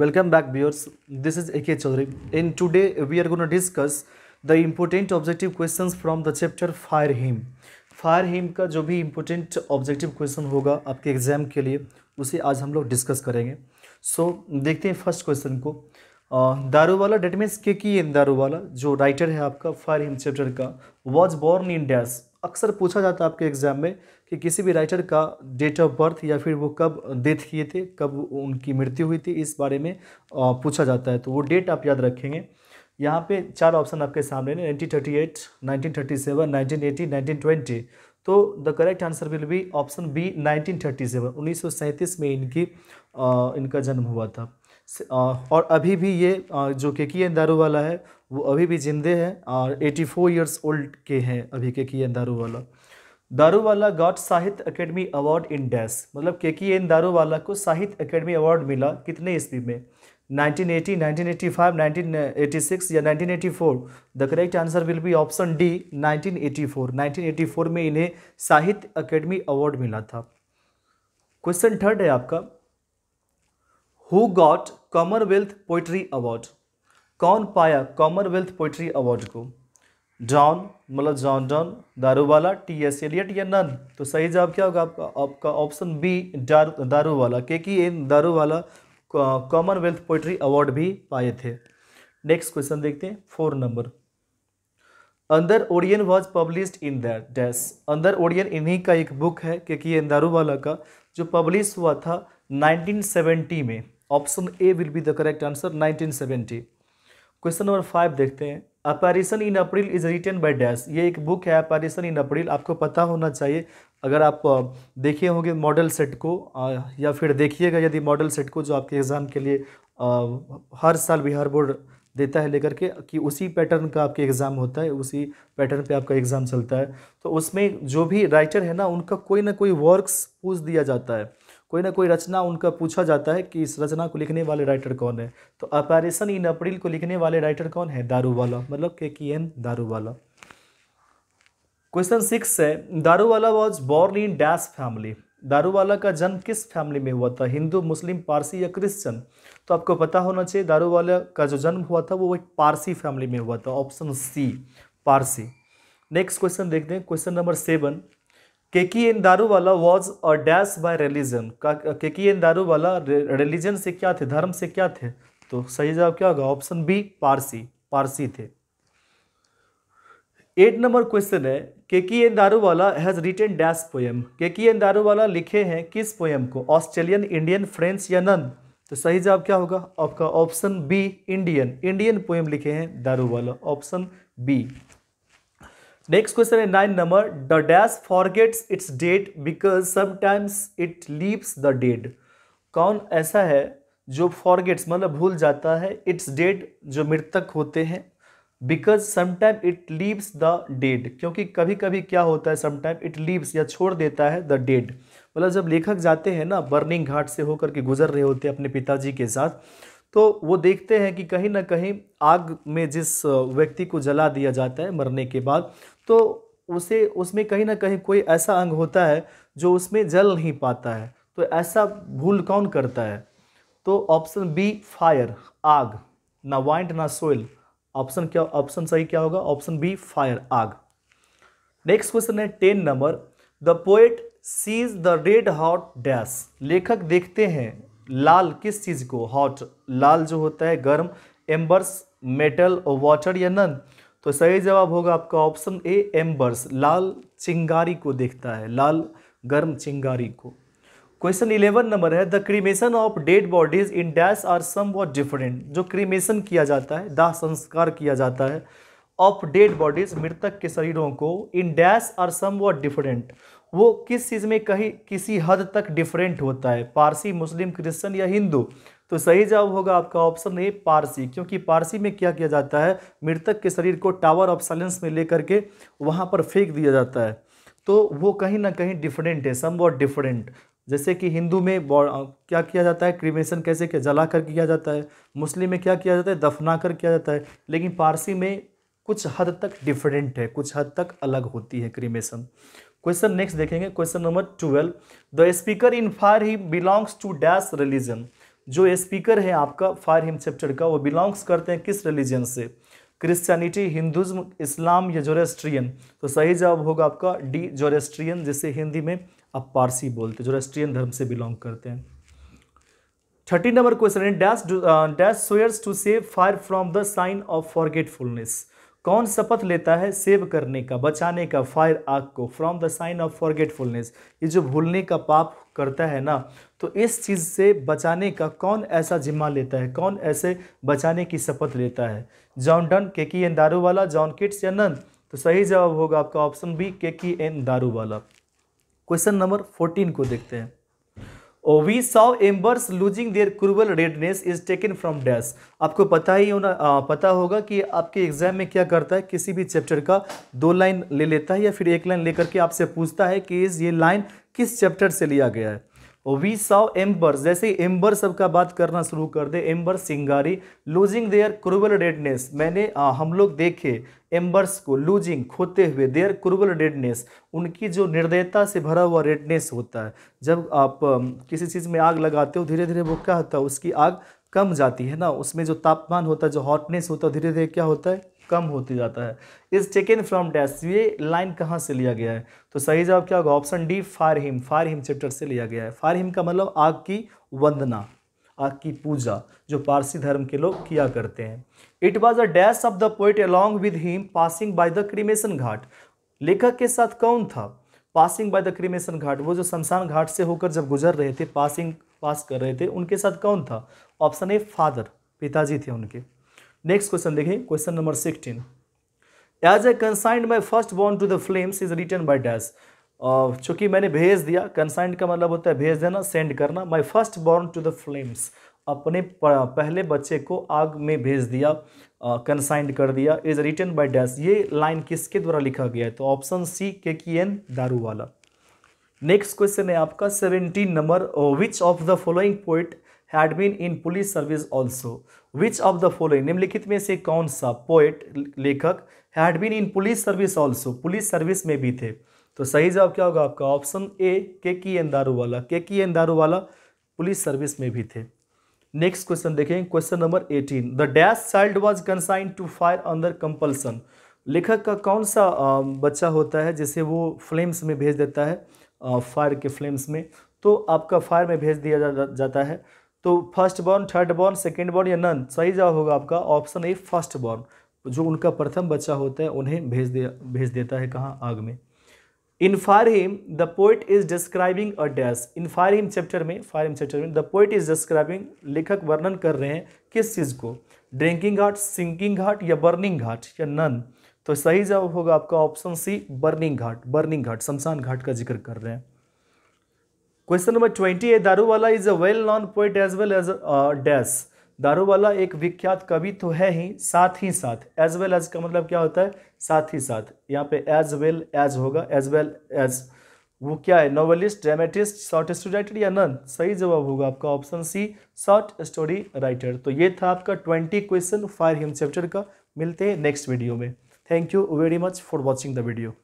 Welcome back viewers, this is AK Chaudhary and today we are going to discuss the important objective questions from the chapter Fire Him. Fire Him का जो भी important objective question होगा आपके exam के लिए उसे आज हम लोग discuss करेंगे So देखते हैं first question को दारूवाला डेट मीन्स के की दारूवाला जो राइटर है आपका फायर हिम चैप्टर का वॉज बॉर्न इन डैश अक्सर पूछा जाता है आपके एग्ज़ाम में कि किसी भी राइटर का डेट ऑफ बर्थ या फिर वो कब डेथ किए थे कब उनकी मृत्यु हुई थी इस बारे में पूछा जाता है तो वो डेट आप याद रखेंगे यहाँ पे चार ऑप्शन आपके सामने हैं नाइनटीन एटी नाइनटीन ट्वेंटी तो the correct answer will be option B सौ सैंतीस में इनकी आ, इनका जन्म हुआ था और अभी भी ये जो के दारू वाला है वो अभी भी जिंदे हैं और 84 फोर ईयर्स ओल्ड के हैं अभी के दारू वाला दारू वाला गॉट साहित्य अकेडमी अवार्ड इन डैस मतलब के के एन दारू वाला को साहित्य अकेडमी अवार्ड मिला कितने ईस्वी में 1980, 1985, 1986 या 1984 the correct answer will be option D 1984 1984 में इन्हें साहित्य अकेडमी अवार्ड मिला था क्वेश्चन थर्ड है आपका who got Commonwealth poetry award कौन पाया कॉमनवेल्थ पोइट्री अवार्ड को जॉन मतलब John Donne Daruwalla T S Eliot या नन तो सही जवाब क्या होगा आपका आपका ऑप्शन बी डार दारूवाला क्योंकि इन दारूवाला कॉमनवेल्थ पोइट्री अवार्ड भी पाए थे नेक्स्ट क्वेश्चन देखते हैं four number under Orion was publish in that dash under Orion इन्हीं का एक बुक है क्योंकि ये दारूवाला का जो पब्लिश हुआ था 1970 में option A will be the correct answer 1970 question number five देखते हैं apparition in April is written by dash ये एक बुक है अपैरिसन इन अप्रैल आपको पता होना चाहिए अगर आप देखे होंगे मॉडल सेट को या फिर देखिएगा यदि मॉडल सेट को जो आपके एग्ज़ाम के लिए हर साल बिहार बोर्ड देता है लेकर के कि उसी पैटर्न का आपके एग्ज़ाम होता है उसी पैटर्न पे आपका एग्ज़ाम चलता है तो उसमें जो भी राइटर है ना उनका कोई ना कोई वर्क्स पूछ दिया जाता है कोई ना कोई रचना उनका पूछा जाता है कि इस रचना को लिखने वाले राइटर कौन है तो ऑपरेशन इन अप्रैल को लिखने वाले राइटर कौन है दारू वाला मतलब के की एन दारू वाला क्वेश्चन सिक्स है Daruwalla was born in dash family Daruwalla का जन्म किस फैमिली में हुआ था हिंदू मुस्लिम पारसी या क्रिश्चियन तो आपको पता होना चाहिए दारूवाला का जो जन्म हुआ था वो एक पारसी फैमिली में हुआ था option C Parsi next question देखते हैं question number seven Keki N Daruwalla was a dash by religion दारू दारूवाला रिलीजन से क्या थे धर्म से क्या थे तो सही जवाब क्या होगा ऑप्शन बी पारसी पारसी थे एट नंबर क्वेश्चन है Keki N Daruwalla has written dash poem Keki N Daruwalla लिखे हैं किस पोएम को ऑस्ट्रेलियन इंडियन फ्रेंच या नन तो सही जवाब क्या होगा आपका option B Indian Indian poem लिखे हैं Daruwalla option B next question है nine number the dash forgets its date because sometimes it leaves the date. कौन ऐसा है जो फॉरगेट्स मतलब भूल जाता है इट्स डेट जो मृतक होते हैं because sometime it leaves the dead क्योंकि कभी कभी क्या होता है समटाइम इट लीव्स या छोड़ देता है द डेड मतलब जब लेखक जाते हैं ना बर्निंग घाट से होकर के गुजर रहे होते हैं अपने पिताजी के साथ तो वो देखते हैं कि कहीं ना कहीं आग में जिस व्यक्ति को जला दिया जाता है मरने के बाद तो उसे उसमें कहीं ना कहीं कोई ऐसा अंग होता है जो उसमें जल नहीं पाता है तो ऐसा भूल कौन करता है तो ऑप्शन बी फायर आग ना वाइंट ना सोइल ऑप्शन क्या ऑप्शन सही क्या होगा ऑप्शन बी फायर आग नेक्स्ट क्वेश्चन है ten number the poet sees the red hot dash लेखक देखते हैं लाल किस चीज़ को हॉट लाल जो होता है गर्म एम्बर्स मेटल और वाटर या नन तो सही जवाब होगा आपका ऑप्शन ए एम्बर्स लाल चिंगारी को देखता है लाल गर्म चिंगारी को क्वेश्चन इलेवन नंबर है the cremation of dead bodies in dash are some different जो क्रीमेशन किया जाता है दाह संस्कार किया जाता है ऑफ डेड बॉडीज मृतक के शरीरों को in dash are some different वो किस चीज़ में कहीं किसी हद तक डिफरेंट होता है पारसी मुस्लिम क्रिश्चियन या हिंदू तो सही जवाब होगा आपका ऑप्शन ए पारसी क्योंकि पारसी में क्या किया जाता है मृतक के शरीर को टावर ऑफ साइलेंस में लेकर के वहाँ पर फेंक दिया जाता है तो वो कहीं ना कहीं डिफरेंट है सम वॉट डिफरेंट जैसे कि हिंदू में क्या किया जाता है क्रिमेशन कैसे किया जला कर किया जाता है मुस्लिम में क्या किया जाता है दफना कर किया जाता है लेकिन पारसी में कुछ हद तक डिफरेंट है कुछ हद तक अलग होती है क्रीमेशन क्वेश्चन नेक्स्ट देखेंगे question number twelve the speaker in fire he belongs to dash religion जो स्पीकर है आपका फायर हिम चैप्टर का वो बिलोंग्स करते हैं किस रिलीजन से क्रिश्चियनिटी हिंदुज्म इस्लाम या जोरेस्ट्रियन तो सही जवाब होगा आपका डी जोरेस्ट्रियन जिसे हिंदी में आप पारसी बोलते हैं जोरेस्ट्रियन धर्म से बिलोंग करते हैं thirteen number question dash dash swears to save fire from the sign of forgetfulness कौन शपथ लेता है सेव करने का बचाने का फायर आग को from the sign of forgetfulness ये जो भूलने का पाप करता है ना तो इस चीज़ से बचाने का कौन ऐसा जिम्मा लेता है कौन ऐसे बचाने की शपथ लेता है जॉन डन के की एन दारू वाला जॉन किट्स या नंद तो सही जवाब होगा आपका ऑप्शन बी के की एन दारू वाला क्वेश्चन नंबर फोर्टीन को देखते हैं we saw embers losing their crumble redness is taken from dash आपको पता ही होना पता होगा कि आपके एग्जाम में क्या करता है किसी भी चैप्टर का दो लाइन ले लेता है या फिर एक लाइन लेकर के आपसे पूछता है कि इस ये लाइन किस चैप्टर से लिया गया है वी सॉ एम्बर्स जैसे एम्बर का बात करना शुरू कर दे एम्बर सिंगारी लूजिंग देयर क्रूबल रेडनेस मैंने आ, हम लोग देखे एम्बर्स को लूजिंग खोते हुए देयर क्रूबल डेडनेस उनकी जो निर्दयता से भरा हुआ रेडनेस होता है जब आप किसी चीज़ में आग लगाते हो धीरे धीरे वो क्या होता है उसकी आग कम जाती है ना उसमें जो तापमान होता है जो हॉटनेस होता है धीरे धीरे क्या होता है कम होती जाता है इज टेकन फ्रॉम डैश ये लाइन कहाँ से लिया गया है तो सही जवाब क्या होगा option D fire hymn fire hymn chapter से लिया गया है फार हिम का मतलब आग की वंदना आग की पूजा जो पारसी धर्म के लोग किया करते हैं it was a dash of the poet along with him passing by the cremation ghat लेखक के साथ कौन था passing by the cremation ghat वो जो शमशान घाट से होकर जब गुजर रहे थे पासिंग पास कर रहे थे उनके साथ कौन था ऑप्शन ए फादर पिताजी थे उनके नेक्स्ट क्वेश्चन देखिए question number sixteen as a consigned my first born to the flames is written by dash चूंकि मैंने भेज दिया कंसाइंड का मतलब होता है भेज देना सेंड करना my first born to the flames अपने पहले बच्चे को आग में भेज दिया कंसाइंड uh, कर दिया इज रिटर्न बाई डैश ये लाइन किसके द्वारा लिखा गया है तो ऑप्शन सी के की एन दारू वाला नेक्स्ट क्वेश्चन है आपका seventeen number which of the following poet had been in police service also which of the following निम्नलिखित में से कौन सा पोएट लेखक had been in police service also police service में भी थे तो सही जवाब क्या होगा आपका ऑप्शन ए के की एन दारू वाला के की एन वाला पुलिस सर्विस में भी थे नेक्स्ट क्वेश्चन देखें question number eighteen the dash child was consign to fire under compulsion लेखक का कौन सा बच्चा होता है जिसे वो फ्लेम्स में भेज देता है फायर के फ्लेम्स में तो आपका फायर में भेज दिया जा, जाता है तो first born third born second born या नन सही जवाब होगा आपका ऑप्शन ए फर्स्ट बॉर्न जो उनका प्रथम बच्चा होता है उन्हें भेज दिया भेज देता है कहाँ आग में in fire hymn the poet is describing a dash in fire hymn chapter में फार हिम चैप्टर में द पोइट इज डिस्क्राइबिंग लेखक वर्णन कर रहे हैं किस चीज़ को ड्रिंकिंग घाट सिंकिंग घाट या बर्निंग घाट या नन तो सही जवाब होगा आपका option C burning ghat burning ghat शमशान घाट का जिक्र कर रहे हैं क्वेश्चन नंबर ट्वेंटी है Daruwalla is a well known poet as well as dash Daruwalla एक विख्यात कवि तो है ही साथ ही साथ एज वेल एज का मतलब क्या होता है साथ ही साथ यहाँ पे एज वेल एज होगा एज वेल एज वो क्या है novelist dramatist short story writer या नन सही जवाब होगा आपका option C short story writer तो ये था आपका twenty question fire hymn chapter का मिलते हैं नेक्स्ट वीडियो में thank you very much for watching the video